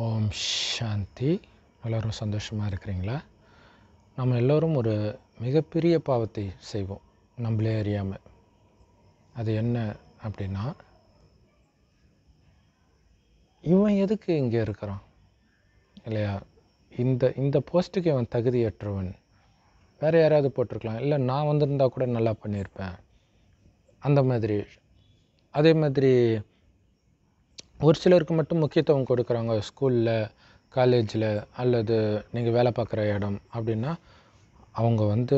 ஓம் சாந்தி எல்லோரும் சந்தோஷமாக இருக்கிறீங்களா நம்ம எல்லோரும் ஒரு மிகப்பெரிய பாவத்தை செய்வோம் நம்மளே அறியாமல் அது என்ன அப்படின்னா இவன் எதுக்கு இங்கே இருக்கிறான் இல்லையா இந்த இந்த போஸ்ட்டுக்கு இவன் தகுதியற்றவன் வேறு யாராவது போட்டிருக்கலாம் இல்லை நான் வந்திருந்தால் கூட நல்லா பண்ணியிருப்பேன் அந்த மாதிரி அதே மாதிரி ஒரு சிலருக்கு மட்டும் முக்கியத்துவம் கொடுக்குறாங்க ஸ்கூலில் காலேஜில் அல்லது நீங்கள் வேலை பார்க்குற இடம் அப்படின்னா அவங்க வந்து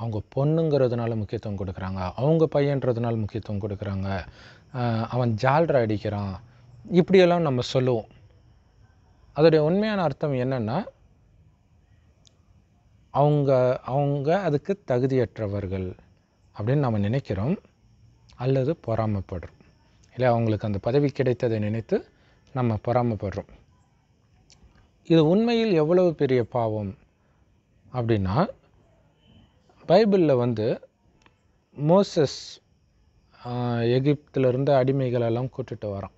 அவங்க பொண்ணுங்கிறதுனால முக்கியத்துவம் கொடுக்குறாங்க அவங்க பையன்றதுனால முக்கியத்துவம் கொடுக்குறாங்க அவன் ஜால்ரா அடிக்கிறான் இப்படியெல்லாம் நம்ம சொல்லுவோம் அதோடைய உண்மையான அர்த்தம் என்னென்னா அவங்க அவங்க அதுக்கு தகுதியற்றவர்கள் அப்படின்னு நம்ம நினைக்கிறோம் அல்லது பொறாமப்படுறோம் இல்லை அவங்களுக்கு அந்த பதவி கிடைத்ததை நினைத்து நம்ம பொறாமப்படுறோம் இது உண்மையில் எவ்வளவு பெரிய பாவம் அப்படின்னா பைபிளில் வந்து மோசஸ் எகிப்திலிருந்து அடிமைகளெல்லாம் கூட்டுட்டு வரான்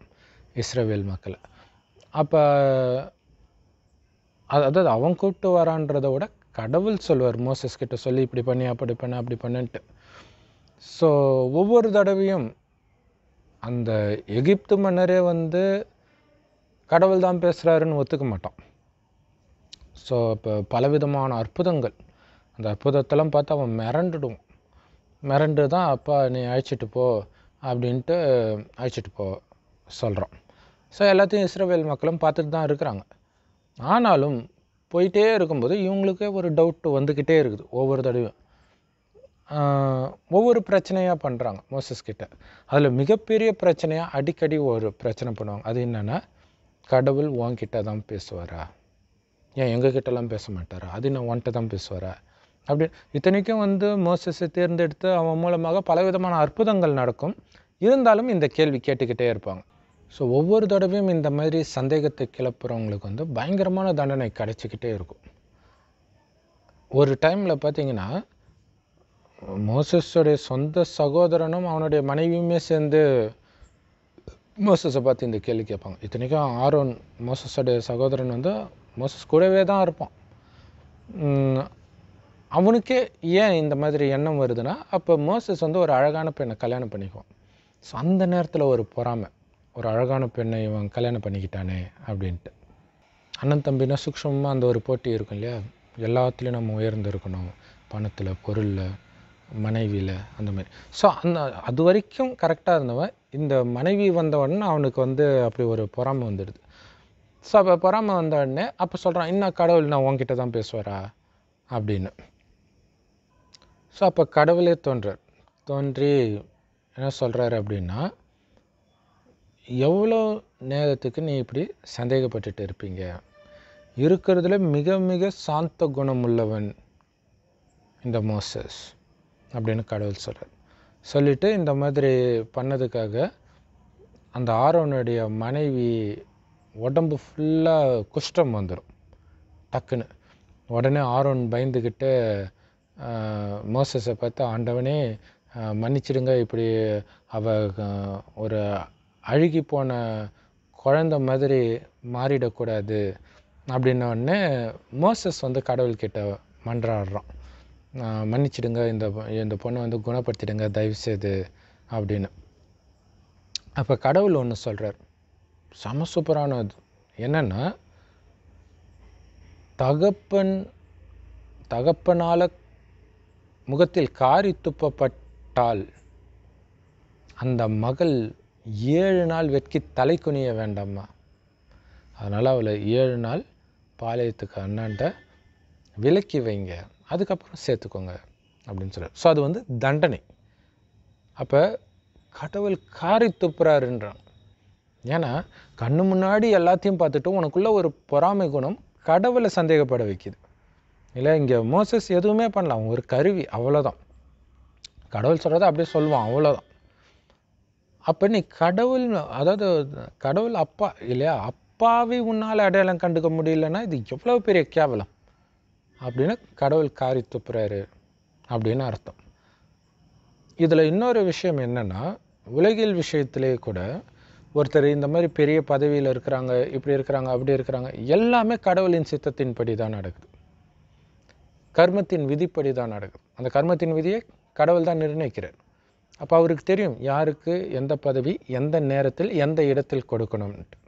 இஸ்ரேவேல் மக்களை அப்போ அதாவது அவன் கூப்பிட்டு வரான்றதை விட கடவுள் சொல்வார் மோசஸ் கிட்ட சொல்லி இப்படி பண்ணி அப்படி பண்ண அப்படி பண்ணுன்ட்டு ஸோ ஒவ்வொரு தடவையும் அந்த எகிப்து மன்னரே வந்து கடவுள் தான் பேசுகிறாருன்னு ஒத்துக்க மாட்டான் ஸோ இப்போ பலவிதமான அற்புதங்கள் அந்த அற்புதத்தெல்லாம் பார்த்து அவன் மிரண்டுடுவான் மிரண்டு தான் அப்பா நீ அழைச்சிட்டு போ அப்படின்ட்டு அழைச்சிட்டு போ சொல்கிறான் ஸோ எல்லாத்தையும் இஸ்ரோவேல் மக்களும் பார்த்துட்டு தான் இருக்கிறாங்க ஆனாலும் போயிட்டே இருக்கும்போது இவங்களுக்கே ஒரு டவுட்டு வந்துக்கிட்டே இருக்குது ஒவ்வொரு தடவையும் ஒவ்வொரு பிரச்சனையாக பண்ணுறாங்க மோசஸ் கிட்ட அதில் மிகப்பெரிய பிரச்சனையாக அடிக்கடி ஒரு பிரச்சனை பண்ணுவாங்க அது என்னென்னா கடவுள் உன்கிட்ட தான் பேசுவாரா ஏன் எங்ககிட்டலாம் பேச மாட்டாரா அது நான் உன்கிட்ட தான் பேசுவாரா அப்படி இத்தனைக்கும் வந்து மோசஸை தேர்ந்தெடுத்து அவன் மூலமாக பலவிதமான அற்புதங்கள் நடக்கும் இருந்தாலும் இந்த கேள்வி கேட்டுக்கிட்டே இருப்பாங்க ஸோ ஒவ்வொரு தடவையும் இந்த மாதிரி சந்தேகத்தை கிளப்புறவங்களுக்கு வந்து பயங்கரமான தண்டனை கிடைச்சிக்கிட்டே இருக்கும் ஒரு டைமில் பார்த்தீங்கன்னா மோசஸுடைய சொந்த சகோதரனும் அவனுடைய மனைவியுமே சேர்ந்து மோசஸை பார்த்து இந்த கேள்வி கேட்பாங்க இத்தனைக்கும் ஆரோன் மோசஸுடைய சகோதரன் வந்து மோசஸ் கூடவே தான் இருப்பான் அவனுக்கே ஏன் இந்த மாதிரி எண்ணம் வருதுன்னா அப்போ மோசஸ் வந்து ஒரு அழகான பெண்ணை கல்யாணம் பண்ணிக்குவான் ஸோ அந்த நேரத்தில் ஒரு பொறாமை ஒரு அழகான பெண்ணை இவன் கல்யாணம் பண்ணிக்கிட்டானே அப்படின்ட்டு அண்ணன் தம்பினா சூக்ஷமாக அந்த ஒரு போட்டி இருக்கும் இல்லையா எல்லாத்துலேயும் நம்ம உயர்ந்து இருக்கணும் பணத்தில் பொருளில் மனைவியில் அந்த மாதிரி ஸோ அந்த அது வரைக்கும் கரெக்டாக இருந்தவன் இந்த மனைவி வந்தவொடனே அவனுக்கு வந்து அப்படி ஒரு பொறாமை வந்துடுது ஸோ அப்போ பொறாமை வந்த உடனே அப்போ சொல்கிறான் இன்னும் கடவுள் நான் உங்ககிட்ட தான் பேசுவாரா அப்படின்னு ஸோ அப்போ கடவுளே தோன்றார் தோன்றி என்ன சொல்கிறாரு அப்படின்னா எவ்வளோ நேரத்துக்கு நீ இப்படி சந்தேகப்பட்டுட்டு இருப்பீங்க இருக்கிறதுல மிக மிக சாந்த குணம் உள்ளவன் இந்த மோசஸ் அப்படின்னு கடவுள் சொல்கிறார் சொல்லிவிட்டு இந்த மாதிரி பண்ணதுக்காக அந்த ஆரோனுடைய மனைவி உடம்பு ஃபுல்லாக குஷ்டம் வந்துடும் டக்குன்னு உடனே ஆரோன் பயந்துக்கிட்டு மோசஸை பார்த்து ஆண்டவனே மன்னிச்சிடுங்க இப்படி அவ ஒரு அழுகி போன குழந்த மாதிரி மாறிடக்கூடாது அப்படின்னோடனே மோசஸ் வந்து கடவுள்கிட்ட மன்றாடுறான் மன்னிச்சிடுங்க இந்த இந்த பொண்ணை வந்து குணப்படுத்திடுங்க தயவு செய்து அப்படின்னு அப்போ கடவுள் ஒன்று சொல்கிறார் செம சூப்பரான இது என்னென்னா தகப்பன் தகப்பனால் முகத்தில் காரி துப்பப்பட்டால் அந்த மகள் ஏழு நாள் வெட்கி தலை குனிய வேண்டாம்மா அதனால் அவளை ஏழு நாள் பாளையத்துக்கு அண்ணாண்ட விலக்கி வைங்க அதுக்கப்புறம் சேர்த்துக்கோங்க அப்படின்னு சொல்கிறார் ஸோ அது வந்து தண்டனை அப்போ கடவுள் காரி துப்புறாருன்றான் ஏன்னா கண்ணு முன்னாடி எல்லாத்தையும் பார்த்துட்டு உனக்குள்ளே ஒரு பொறாமை குணம் கடவுளை சந்தேகப்பட வைக்கிது இல்லை இங்கே மோசஸ் எதுவுமே பண்ணல அவங்க ஒரு கருவி அவ்வளோதான் கடவுள் சொல்கிறத அப்படியே சொல்லுவான் அவ்வளோதான் அப்போ நீ கடவுள் அதாவது கடவுள் அப்பா இல்லையா அப்பாவை உன்னால் அடையாளம் கண்டுக்க முடியலன்னா இது எவ்வளோ பெரிய கேவலம் அப்படின்னு கடவுள் காரி துப்புறாரு அப்படின்னு அர்த்தம் இதில் இன்னொரு விஷயம் என்னென்னா உலகில் விஷயத்திலே கூட ஒருத்தர் இந்த மாதிரி பெரிய பதவியில் இருக்கிறாங்க இப்படி இருக்கிறாங்க அப்படி இருக்கிறாங்க எல்லாமே கடவுளின் சித்தத்தின்படி தான் நடக்குது கர்மத்தின் விதிப்படி தான் நடக்குது அந்த கர்மத்தின் விதியை கடவுள் தான் நிர்ணயிக்கிறார் அப்போ அவருக்கு தெரியும் யாருக்கு எந்த பதவி எந்த நேரத்தில் எந்த இடத்தில் கொடுக்கணும்ன்ட்டு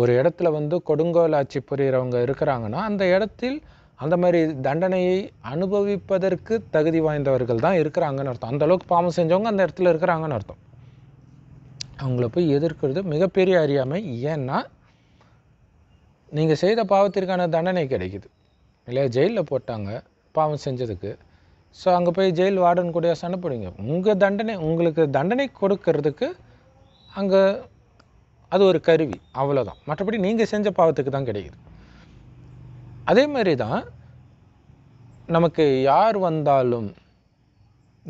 ஒரு இடத்துல வந்து கொடுங்கோல் ஆட்சி புரிகிறவங்க இருக்கிறாங்கன்னா அந்த இடத்தில் அந்த மாதிரி தண்டனையை அனுபவிப்பதற்கு தகுதி வாய்ந்தவர்கள் தான் இருக்கிறாங்கன்னு அர்த்தம் அந்தளவுக்கு பாவம் செஞ்சவங்க அந்த இடத்துல இருக்கிறாங்கன்னு அர்த்தம் அவங்கள போய் எதிர்க்கிறது மிகப்பெரிய அறியாமை ஏன்னா நீங்கள் செய்த பாவத்திற்கான தண்டனை கிடைக்குது இல்லையா ஜெயிலில் போட்டாங்க பாவம் செஞ்சதுக்கு ஸோ அங்கே போய் ஜெயில் வார்டன் கூட சண்டை உங்கள் தண்டனை உங்களுக்கு தண்டனை கொடுக்கறதுக்கு அங்கே அது ஒரு கருவி அவ்வளோதான் மற்றபடி நீங்கள் செஞ்ச பாவத்துக்கு தான் கிடைக்குது அதே மாதிரி தான் நமக்கு யார் வந்தாலும்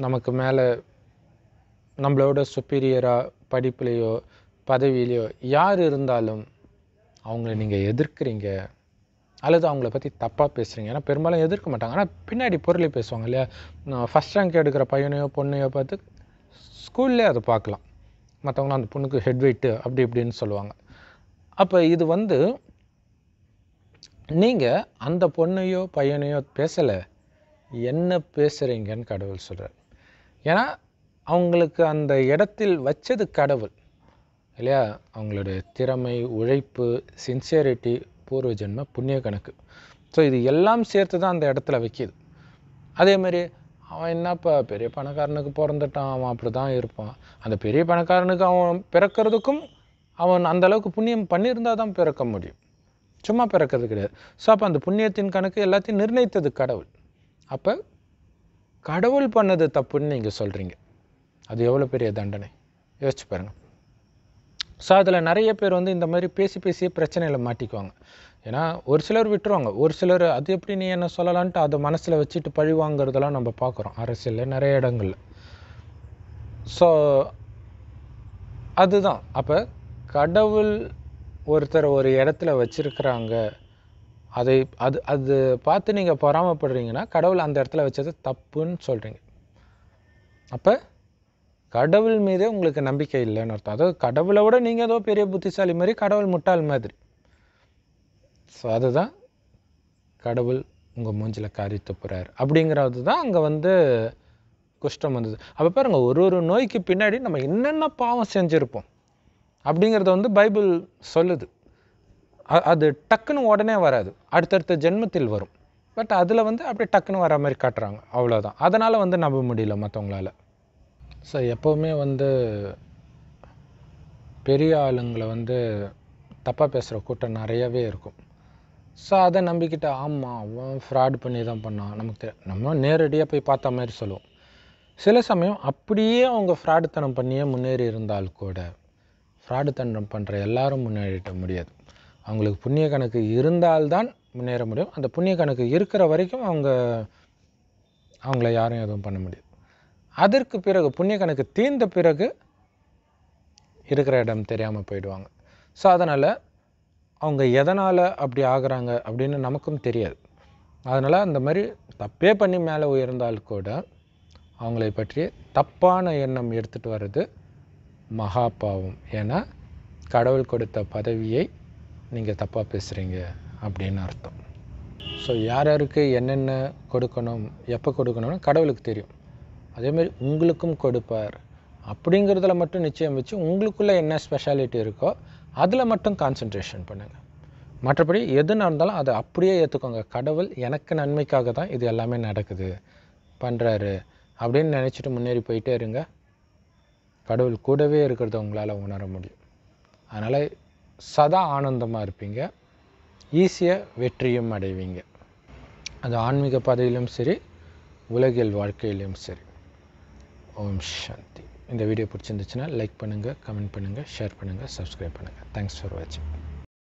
நமக்கு மேலே நம்மளோட சுப்பீரியராக படிப்புலேயோ பதவியிலையோ யார் இருந்தாலும் அவங்கள நீங்கள் எதிர்க்கிறீங்க அல்லது அவங்கள பற்றி தப்பாக பேசுகிறீங்க ஏன்னா பெரும்பாலும் எதிர்க்க மாட்டாங்க ஆனால் பின்னாடி பொருளை பேசுவாங்க இல்லையா ஃபஸ்ட் ரேங்க் எடுக்கிற பையனையோ பொண்ணையோ பார்த்து ஸ்கூல்லே அதை பார்க்கலாம் மற்றவங்களாம் அந்த பொண்ணுக்கு ஹெட் வெயிட்டு அப்படி இப்படின்னு சொல்லுவாங்க அப்போ இது வந்து நீங்கள் அந்த பொண்ணையோ பையனையோ பேசலை என்ன பேசுகிறீங்கன்னு கடவுள் சொல்கிறார் ஏன்னா அவங்களுக்கு அந்த இடத்தில் வச்சது கடவுள் இல்லையா அவங்களுடைய திறமை உழைப்பு சின்சியரிட்டி பூர்வ ஜென்ம புண்ணிய கணக்கு ஸோ இது எல்லாம் சேர்த்து தான் அந்த இடத்துல வைக்கிது அதேமாதிரி அவன் என்னப்பா பெரிய பணக்காரனுக்கு பிறந்துட்டான் அவன் அப்படி தான் இருப்பான் அந்த பெரிய பணக்காரனுக்கு அவன் பிறக்கிறதுக்கும் அவன் அந்தளவுக்கு புண்ணியம் பண்ணியிருந்தால் தான் பிறக்க முடியும் சும்மா பிறக்கிறது கிடையாது ஸோ அப்போ அந்த புண்ணியத்தின் கணக்கு எல்லாத்தையும் நிர்ணயித்தது கடவுள் அப்போ கடவுள் பண்ணது தப்புன்னு நீங்கள் சொல்கிறீங்க அது எவ்வளோ பெரிய தண்டனை யோசிச்சு பாருங்கள் ஸோ அதில் நிறைய பேர் வந்து இந்த மாதிரி பேசி பேசியே பிரச்சனையில் மாட்டிக்குவாங்க ஏன்னா ஒரு சிலர் விட்டுருவாங்க ஒரு சிலர் அது எப்படி நீ என்ன சொல்லலான்ட்டு அதை மனசில் வச்சுட்டு பழிவாங்கிறதெல்லாம் நம்ம பார்க்குறோம் அரசியலில் நிறைய இடங்களில் ஸோ அதுதான் அப்போ கடவுள் ஒருத்தர் ஒரு இடத்துல வச்சுருக்குறாங்க அதை அது அது பார்த்து நீங்கள் பொறாமப்படுறீங்கன்னா கடவுள் அந்த இடத்துல வச்சது தப்புன்னு சொல்கிறீங்க அப்போ கடவுள் மீதே உங்களுக்கு நம்பிக்கை இல்லைன்னு அர்த்தம் அதாவது கடவுளை விட நீங்கள் ஏதோ பெரிய புத்திசாலி மாதிரி கடவுள் முட்டாள் மாதிரி ஸோ அதுதான் கடவுள் உங்கள் மூஞ்சில் காரி போகிறார் அப்படிங்கிறது தான் அங்கே வந்து குஷ்டம் வந்தது அப்போ பாருங்கள் ஒரு ஒரு நோய்க்கு பின்னாடி நம்ம என்னென்ன பாவம் செஞ்சுருப்போம் அப்படிங்கிறத வந்து பைபிள் சொல்லுது அது டக்குன்னு உடனே வராது அடுத்தடுத்த ஜென்மத்தில் வரும் பட் அதில் வந்து அப்படியே டக்குன்னு வர மாதிரி காட்டுறாங்க அவ்வளோதான் அதனால் வந்து நம்ப முடியல மற்றவங்களால ஸோ எப்போவுமே வந்து பெரிய ஆளுங்களை வந்து தப்பாக பேசுகிற கூட்டம் நிறையவே இருக்கும் ஸோ அதை நம்பிக்கிட்ட ஆமாம் அவன் ஃப்ராட் பண்ணி தான் பண்ணான் நமக்கு நம்ம நேரடியாக போய் பார்த்த மாதிரி சொல்லுவோம் சில சமயம் அப்படியே அவங்க ஃப்ராடுத்தனம் பண்ணியே முன்னேறி இருந்தால் கூட ஃப்ராடு தண்டம் பண்ணுற எல்லாரும் முன்னேறிட முடியாது அவங்களுக்கு புண்ணிய கணக்கு இருந்தால்தான் முன்னேற முடியும் அந்த புண்ணிய கணக்கு இருக்கிற வரைக்கும் அவங்க அவங்கள யாரும் எதுவும் பண்ண முடியாது அதற்கு பிறகு புண்ணிய கணக்கு தீர்ந்த பிறகு இருக்கிற இடம் தெரியாமல் போயிடுவாங்க ஸோ அதனால் அவங்க எதனால் அப்படி ஆகிறாங்க அப்படின்னு நமக்கும் தெரியாது அதனால் அந்த மாதிரி தப்பே பண்ணி மேலே உயர்ந்தால் கூட அவங்களை பற்றி தப்பான எண்ணம் எடுத்துகிட்டு வர்றது மகா பாவம் ஏன்னா கடவுள் கொடுத்த பதவியை நீங்கள் தப்பாக பேசுகிறீங்க அப்படின்னு அர்த்தம் ஸோ யார் யாருக்கு என்னென்ன கொடுக்கணும் எப்போ கொடுக்கணும்னு கடவுளுக்கு தெரியும் அதேமாதிரி உங்களுக்கும் கொடுப்பார் அப்படிங்கிறதுல மட்டும் நிச்சயம் வச்சு உங்களுக்குள்ளே என்ன ஸ்பெஷாலிட்டி இருக்கோ அதில் மட்டும் கான்சன்ட்ரேஷன் பண்ணுங்கள் மற்றபடி எது நடந்தாலும் அதை அப்படியே ஏற்றுக்கோங்க கடவுள் எனக்கு நன்மைக்காக தான் இது எல்லாமே நடக்குது பண்ணுறாரு அப்படின்னு நினச்சிட்டு முன்னேறி போயிட்டே இருங்க கடவுள் கூடவே இருக்கிறத உங்களால் உணர முடியும் அதனால் சதா ஆனந்தமாக இருப்பீங்க ஈஸியாக வெற்றியும் அடைவீங்க அது ஆன்மீக பாதையிலும் சரி உலகியல் வாழ்க்கையிலும் சரி ஓம் சாந்தி இந்த வீடியோ பிடிச்சிருந்துச்சுன்னா லைக் பண்ணுங்கள் கமெண்ட் பண்ணுங்கள் ஷேர் பண்ணுங்கள் சப்ஸ்கிரைப் பண்ணுங்கள் தேங்க்ஸ் ஃபார் வாட்சிங்